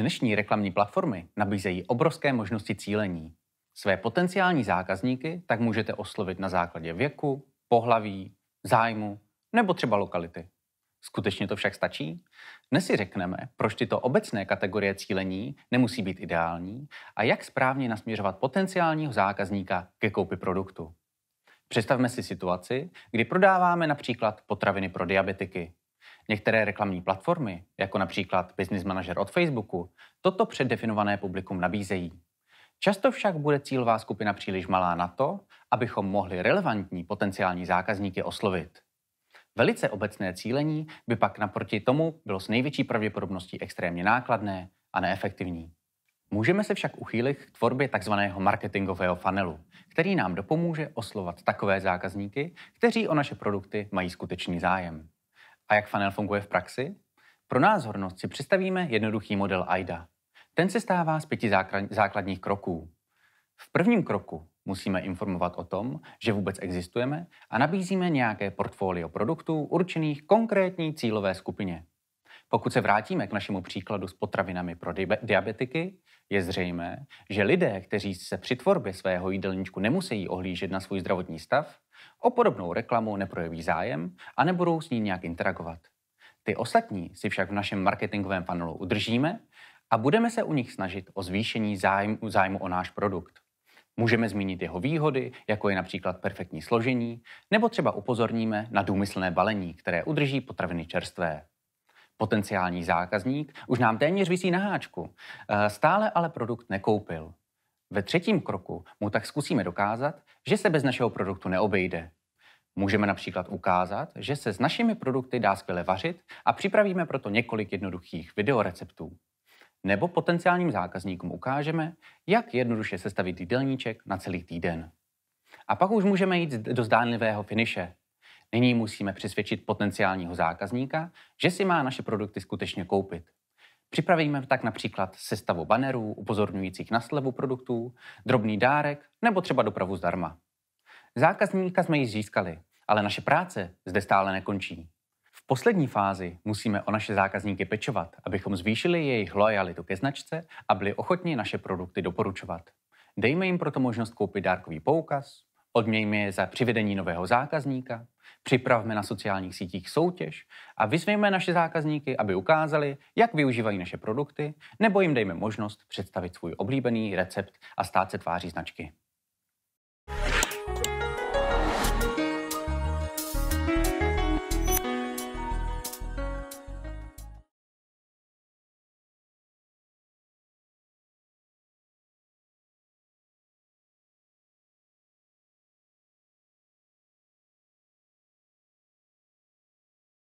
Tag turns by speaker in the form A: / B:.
A: Dnešní reklamní platformy nabízejí obrovské možnosti cílení. Své potenciální zákazníky tak můžete oslovit na základě věku, pohlaví, zájmu nebo třeba lokality. Skutečně to však stačí? Dnes si řekneme, proč tyto obecné kategorie cílení nemusí být ideální a jak správně nasměřovat potenciálního zákazníka ke koupi produktu. Představme si situaci, kdy prodáváme například potraviny pro diabetiky. Některé reklamní platformy, jako například Business Manager od Facebooku, toto předdefinované publikum nabízejí. Často však bude cílová skupina příliš malá na to, abychom mohli relevantní potenciální zákazníky oslovit. Velice obecné cílení by pak naproti tomu bylo s největší pravděpodobností extrémně nákladné a neefektivní. Můžeme se však uchýlit k tvorbě tzv. marketingového funnelu, který nám dopomůže oslovat takové zákazníky, kteří o naše produkty mají skutečný zájem. A jak funnel funguje v praxi? Pro názornost si představíme jednoduchý model AIDA. Ten se stává z pěti základních kroků. V prvním kroku musíme informovat o tom, že vůbec existujeme a nabízíme nějaké portfolio produktů určených konkrétní cílové skupině. Pokud se vrátíme k našemu příkladu s potravinami pro diabetiky, je zřejmé, že lidé, kteří se při tvorbě svého jídelníčku nemusí ohlížet na svůj zdravotní stav, O podobnou reklamu neprojeví zájem a nebudou s ní nějak interagovat. Ty ostatní si však v našem marketingovém panelu udržíme a budeme se u nich snažit o zvýšení zájmu, zájmu o náš produkt. Můžeme zmínit jeho výhody, jako je například perfektní složení, nebo třeba upozorníme na důmyslné balení, které udrží potraviny čerstvé. Potenciální zákazník už nám téměř vysí na háčku, eh, stále ale produkt nekoupil. Ve třetím kroku mu tak zkusíme dokázat, že se bez našeho produktu neobejde. Můžeme například ukázat, že se s našimi produkty dá skvěle vařit a připravíme proto několik jednoduchých videoreceptů. Nebo potenciálním zákazníkům ukážeme, jak jednoduše sestavit jídelníček na celý týden. A pak už můžeme jít do zdánlivého finiše. Nyní musíme přesvědčit potenciálního zákazníka, že si má naše produkty skutečně koupit. Připravíme tak například sestavu banerů upozorňujících na slevu produktů, drobný dárek nebo třeba dopravu zdarma. Zákazníka jsme již získali, ale naše práce zde stále nekončí. V poslední fázi musíme o naše zákazníky pečovat, abychom zvýšili jejich lojalitu ke značce a byli ochotni naše produkty doporučovat. Dejme jim proto možnost koupit dárkový poukaz, odměňme je za přivedení nového zákazníka Připravme na sociálních sítích soutěž a vyzvěme naše zákazníky, aby ukázali, jak využívají naše produkty, nebo jim dejme možnost představit svůj oblíbený recept a stát se tváří značky.